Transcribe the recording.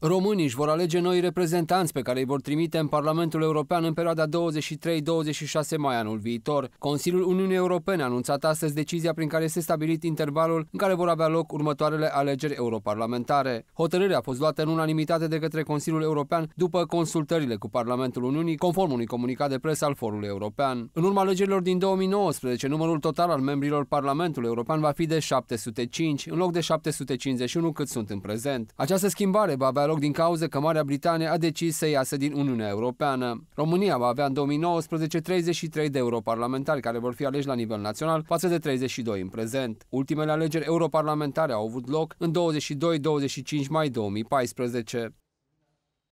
Românii își vor alege noi reprezentanți pe care îi vor trimite în Parlamentul European în perioada 23-26 mai anul viitor. Consiliul Uniunii Europene a anunțat astăzi decizia prin care este stabilit intervalul în care vor avea loc următoarele alegeri europarlamentare. Hotărârea a fost luată în unanimitate de către Consiliul European după consultările cu Parlamentul Uniunii, conform unui comunicat de presă al Forului European. În urma alegerilor din 2019, numărul total al membrilor Parlamentului European va fi de 705, în loc de 751 cât sunt în prezent. Această schimbare va avea loc din cauza că Marea Britanie a decis să iasă din Uniunea Europeană. România va avea în 2019 33 de europarlamentari care vor fi aleși la nivel național, față de 32 în prezent. Ultimele alegeri europarlamentare au avut loc în 22-25 mai 2014.